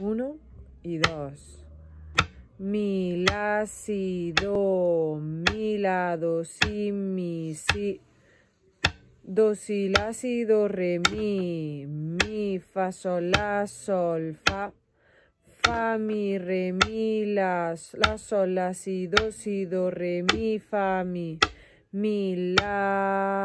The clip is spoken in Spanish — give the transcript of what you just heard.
Uno y dos. Mi, la, si, do, mi, la, do, si, mi, si. Do, si, la, si, do, re, mi. Mi, fa, sol, la, sol, fa. Fa, mi, re, mi, la, la, sol, la, si, do, si, do, re, mi, fa, mi. Mi, la.